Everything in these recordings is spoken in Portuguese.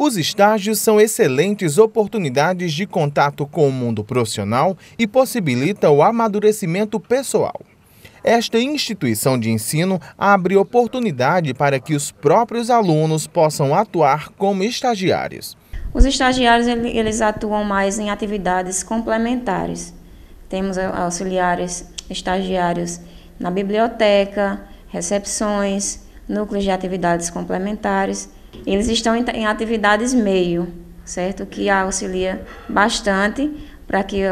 Os estágios são excelentes oportunidades de contato com o mundo profissional e possibilitam o amadurecimento pessoal. Esta instituição de ensino abre oportunidade para que os próprios alunos possam atuar como estagiários. Os estagiários eles atuam mais em atividades complementares. Temos auxiliares, estagiários na biblioteca, recepções, núcleos de atividades complementares eles estão em atividades meio, certo? Que auxilia bastante para que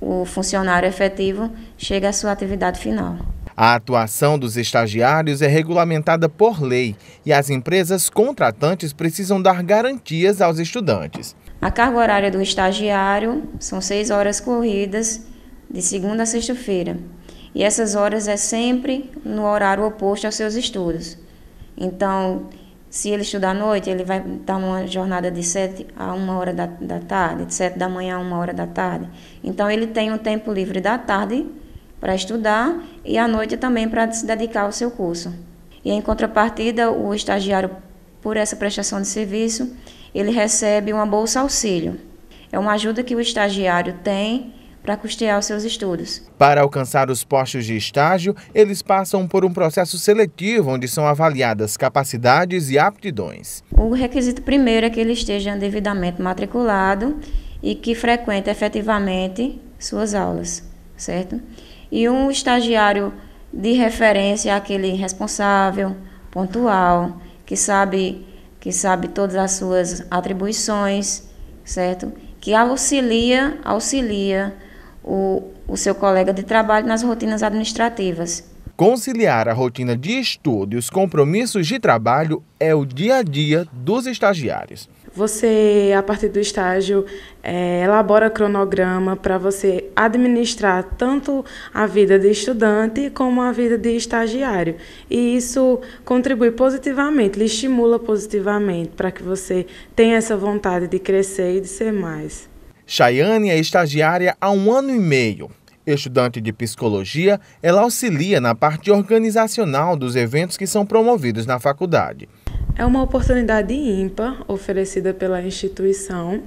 o funcionário efetivo chegue à sua atividade final. A atuação dos estagiários é regulamentada por lei e as empresas contratantes precisam dar garantias aos estudantes. A carga horária do estagiário são seis horas corridas de segunda a sexta-feira. E essas horas é sempre no horário oposto aos seus estudos. Então, se ele estudar à noite, ele vai dar uma jornada de 7 a 1 hora da, da tarde, de 7 da manhã a 1 hora da tarde. Então, ele tem um tempo livre da tarde para estudar e à noite também para se dedicar ao seu curso. E, em contrapartida, o estagiário, por essa prestação de serviço, ele recebe uma bolsa auxílio. É uma ajuda que o estagiário tem para custear os seus estudos. Para alcançar os postos de estágio, eles passam por um processo seletivo onde são avaliadas capacidades e aptidões. O requisito primeiro é que ele esteja devidamente matriculado e que frequente efetivamente suas aulas, certo? E um estagiário de referência é aquele responsável, pontual, que sabe que sabe todas as suas atribuições, certo? Que auxilia, auxilia o, o seu colega de trabalho nas rotinas administrativas. Conciliar a rotina de estudo e os compromissos de trabalho é o dia a dia dos estagiários. Você, a partir do estágio, é, elabora cronograma para você administrar tanto a vida de estudante como a vida de estagiário. E isso contribui positivamente, lhe estimula positivamente para que você tenha essa vontade de crescer e de ser mais. Chayane é estagiária há um ano e meio. Estudante de psicologia, ela auxilia na parte organizacional dos eventos que são promovidos na faculdade. É uma oportunidade ímpar oferecida pela instituição,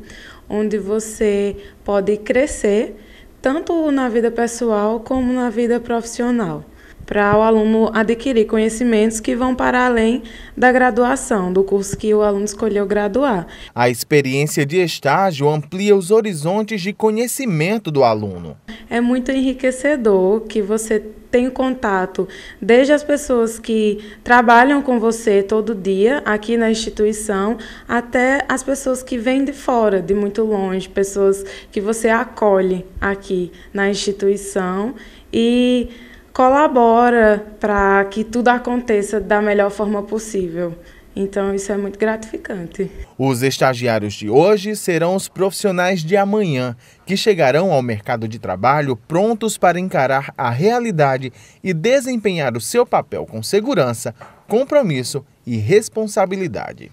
onde você pode crescer tanto na vida pessoal como na vida profissional para o aluno adquirir conhecimentos que vão para além da graduação, do curso que o aluno escolheu graduar. A experiência de estágio amplia os horizontes de conhecimento do aluno. É muito enriquecedor que você tem contato desde as pessoas que trabalham com você todo dia aqui na instituição até as pessoas que vêm de fora, de muito longe, pessoas que você acolhe aqui na instituição e colabora para que tudo aconteça da melhor forma possível. Então, isso é muito gratificante. Os estagiários de hoje serão os profissionais de amanhã, que chegarão ao mercado de trabalho prontos para encarar a realidade e desempenhar o seu papel com segurança, compromisso e responsabilidade.